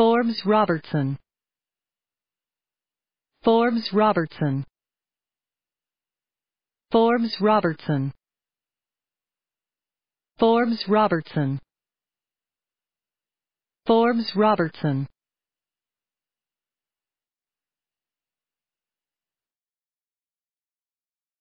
Forbes Robertson Forbes Robertson Forbes Robertson Forbes Robertson Forbes Robertson